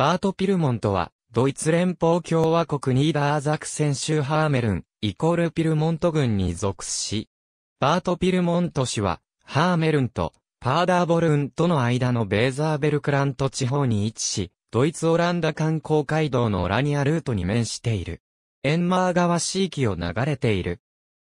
バート・ピルモントは、ドイツ連邦共和国ニーダーザクセン州ハーメルン、イコールピルモント軍に属し、バート・ピルモント氏は、ハーメルンと、パーダーボルンとの間のベーザーベルクラント地方に位置し、ドイツ・オランダ観光街道のオラニアルートに面している。エンマー川地域を流れている。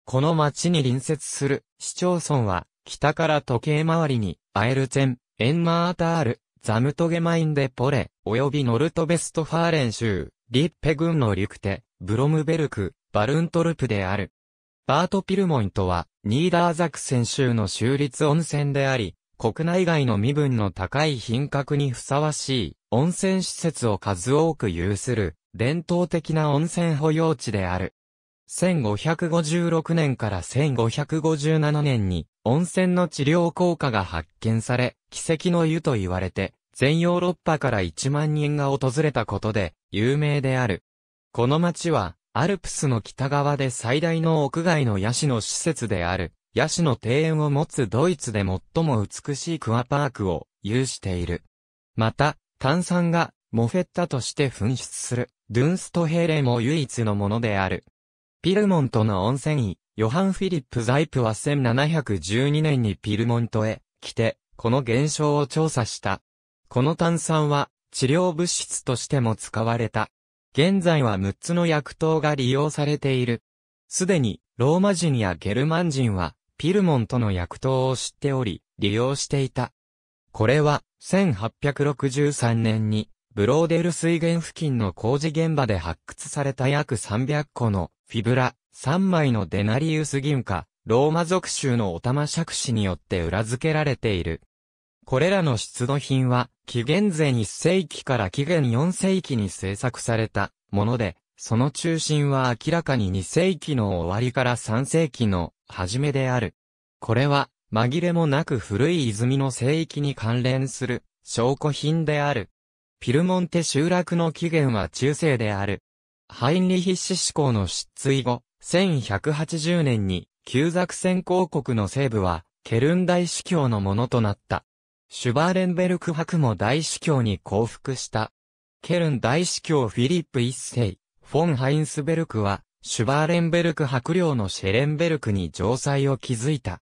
この町に隣接する市町村は、北から時計回りに、アエルツェン、エンマータール、ザムトゲマインデポレ、およびノルトベストファーレン州、リッペ郡のリュクテ、ブロムベルク、バルントルプである。バートピルモントは、ニーダーザクセン州の州立温泉であり、国内外の身分の高い品格にふさわしい、温泉施設を数多く有する、伝統的な温泉保養地である。1556年から1557年に温泉の治療効果が発見され、奇跡の湯と言われて、全ヨーロッパから1万人が訪れたことで有名である。この町は、アルプスの北側で最大の屋外のヤシの施設である、ヤシの庭園を持つドイツで最も美しいクアパークを有している。また、炭酸がモフェッタとして噴出する、ドゥンストヘーレも唯一のものである。ピルモントの温泉医、ヨハン・フィリップ・ザイプは1712年にピルモントへ来て、この現象を調査した。この炭酸は治療物質としても使われた。現在は6つの薬湯が利用されている。すでにローマ人やゲルマン人はピルモントの薬湯を知っており、利用していた。これは1863年にブローデル水源付近の工事現場で発掘された約300個のフィブラ、3枚のデナリウス銀貨、ローマ属州のオタマクシによって裏付けられている。これらの出土品は、紀元前1世紀から紀元4世紀に制作されたもので、その中心は明らかに2世紀の終わりから3世紀の初めである。これは、紛れもなく古い泉の聖域に関連する証拠品である。ィルモンテ集落の起源は中世である。ハインリヒッシ思考の失墜後、1180年に、旧ザクセン公国の西部は、ケルン大司教のものとなった。シュバーレンベルク博も大司教に降伏した。ケルン大司教フィリップ一世、フォン・ハインスベルクは、シュバーレンベルク博領のシェレンベルクに城塞を築いた。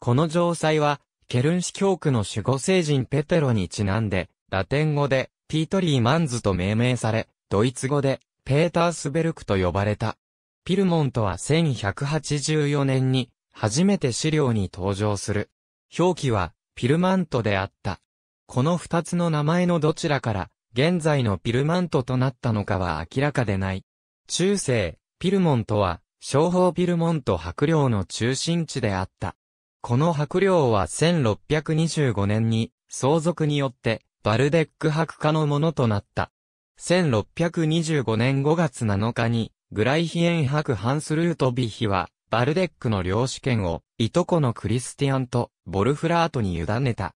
この城塞は、ケルン司教区の守護聖人ペテロにちなんで、ラテン語で、ピートリー・マンズと命名され、ドイツ語で、ペータースベルクと呼ばれた。ピルモントは1184年に、初めて資料に登場する。表記は、ピルマントであった。この二つの名前のどちらから、現在のピルマントとなったのかは明らかでない。中世、ピルモントは、商法ピルモント白領の中心地であった。この白領は1625年に、相続によって、バルデック博家のものとなった。1625年5月7日に、グライヒエン博ハンスルートビヒは、バルデックの領主権を、いとこのクリスティアンと、ボルフラートに委ねた。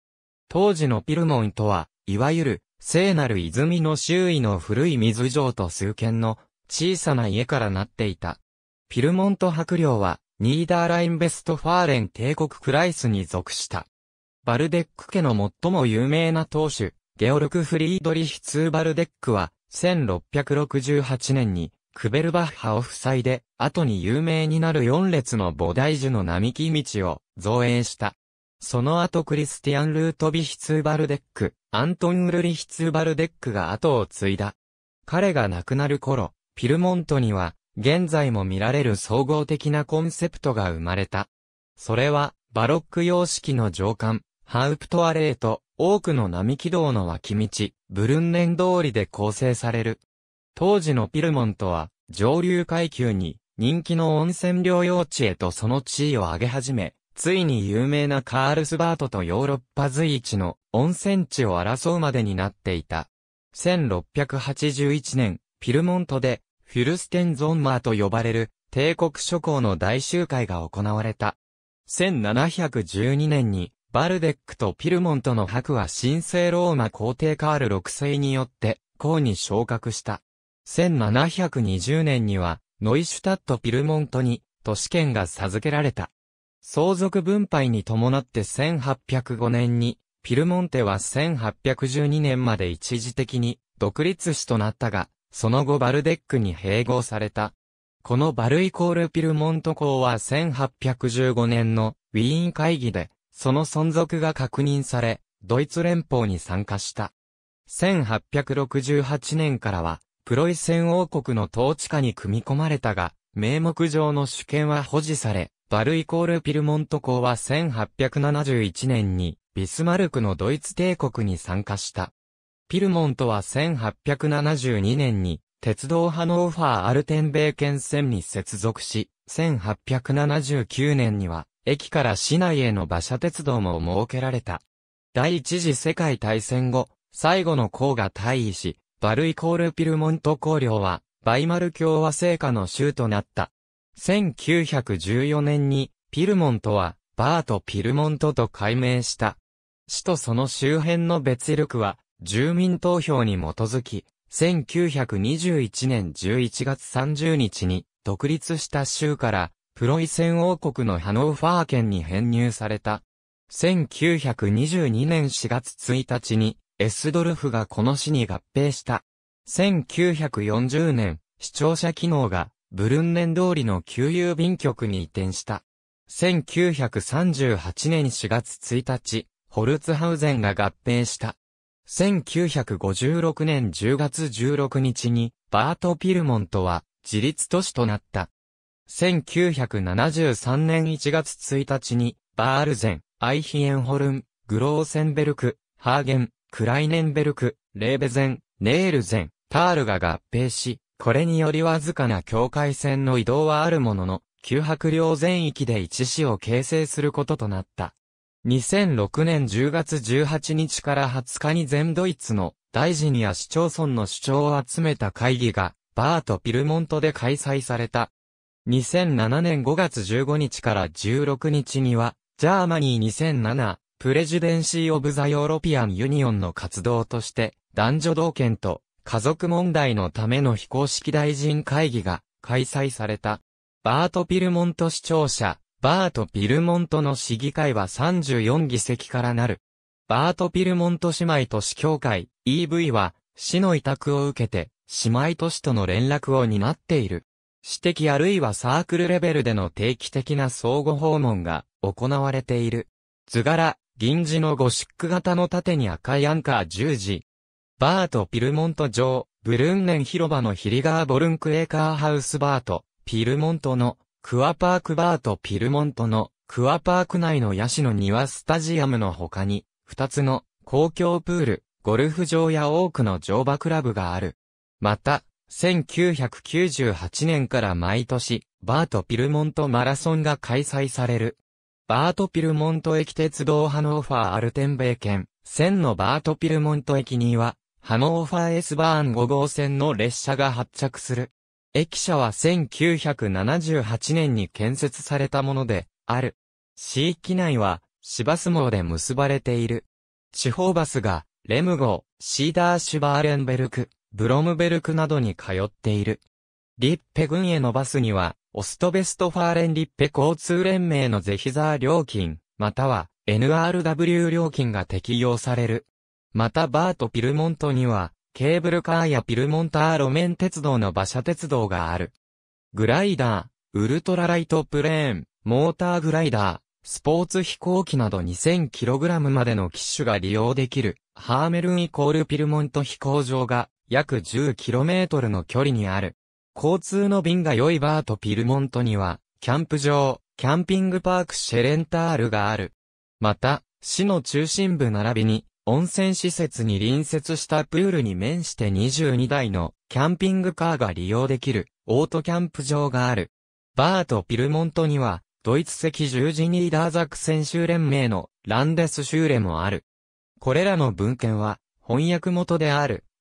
当時のピルモンとは、いわゆる、聖なる泉の周囲の古い水城と数軒の、小さな家からなっていた。ピルモント博領は、ニーダーラインベストファーレン帝国クライスに属した。バルデック家の最も有名な当主、ゲオルク・フリードリヒ・ツーバルデックは、1668年に、クベルバッハを塞いで、後に有名になる4列の菩提樹の並木道を造営した。その後クリスティアン・ルートビヒツーバルデック、アントン・ウルリヒツーバルデックが後を継いだ。彼が亡くなる頃、ピルモントには、現在も見られる総合的なコンセプトが生まれた。それは、バロック様式の上官、ハウプトアレート、多くの並木道の脇道、ブルンネン通りで構成される。当時のピルモントは、上流階級に、人気の温泉療養地へとその地位を上げ始め、ついに有名なカールスバートとヨーロッパ随一の温泉地を争うまでになっていた。1681年、ピルモントで、フィルステンゾンマーと呼ばれる、帝国諸侯の大集会が行われた。1712年に、バルデックとピルモントの白は神聖ローマ皇帝カール6世によって、公に昇格した。1720年には、ノイシュタット・ピルモントに、都市圏が授けられた。相続分配に伴って1805年に、ピルモンテは1812年まで一時的に独立市となったが、その後バルデックに併合された。このバルイコールピルモント公は1815年のウィーン会議でその存続が確認され、ドイツ連邦に参加した。1868年からは、プロイセン王国の統治下に組み込まれたが、名目上の主権は保持され、バルイコールピルモント公は1871年に、ビスマルクのドイツ帝国に参加した。ピルモントは1872年に、鉄道派のオファーアルテンベー県線に接続し、1879年には、駅から市内への馬車鉄道も設けられた。第一次世界大戦後、最後の皇が退位し、バルイコールピルモント公領は、バイマル共和制下の州となった。1914年に、ピルモントは、バート・ピルモントと改名した。市とその周辺の別力は、住民投票に基づき、1921年11月30日に、独立した州から、プロイセン王国のハノーファー県に編入された。1922年4月1日に、エスドルフがこの市に合併した。1940年、視聴者機能が、ブルンネン通りの旧郵便局に移転した。1938年4月1日、ホルツハウゼンが合併した。1956年10月16日に、バート・ピルモントは、自立都市となった。1973年1月1日に、バールゼン、アイヒエンホルン、グローセンベルク、ハーゲン、クライネンベルク、レーベゼン、ネールゼン、タールが合併し、これによりわずかな境界線の移動はあるものの、旧白領全域で一市を形成することとなった。2006年10月18日から20日に全ドイツの大臣や市町村の主張を集めた会議が、バーとピルモントで開催された。2007年5月15日から16日には、ジャーマニー2007、プレジュデンシー・オブ・ザ・ヨーロピアン・ユニオンの活動として、男女同権と家族問題のための非公式大臣会議が開催された。バート・ピルモント市庁舎、バート・ピルモントの市議会は34議席からなる。バート・ピルモント姉妹都市協会、EV は、市の委託を受けて、姉妹都市との連絡を担っている。私的あるいはサークルレベルでの定期的な相互訪問が行われている。図柄、銀次のゴシック型の縦に赤いアンカー十字。バート・ピルモント城、ブルンネン広場のヒリガー・ボルンクエーカーハウスバート、ピルモントの、クアパークバート・ピルモントの、クアパーク内のヤシの庭スタジアムの他に、二つの公共プール、ゴルフ場や多くの乗馬クラブがある。また、1998年から毎年、バートピルモントマラソンが開催される。バートピルモント駅鉄道ハノーファーアルテンベー県、線のバートピルモント駅には、ハノーファー S バーン5号線の列車が発着する。駅舎は1978年に建設されたもので、ある。市域内は、バス網で結ばれている。地方バスが、レム号、シーダーシュバーレンベルク、ブロムベルクなどに通っている。リッペ郡へのバスには、オストベストファーレンリッペ交通連盟のゼヒザー料金、または NRW 料金が適用される。またバートピルモントには、ケーブルカーやピルモンター路面鉄道の馬車鉄道がある。グライダー、ウルトラライトプレーン、モーターグライダー、スポーツ飛行機など 2000kg までの機種が利用できる、ハーメルンイコールピルモント飛行場が約 10km の距離にある。交通の便が良いバート・ピルモントには、キャンプ場、キャンピングパークシェレンタールがある。また、市の中心部並びに、温泉施設に隣接したプールに面して22台のキャンピングカーが利用できるオートキャンプ場がある。バート・ピルモントには、ドイツ籍十字ニーダーザク選手連盟のランデスシューレもある。これらの文献は、翻訳元である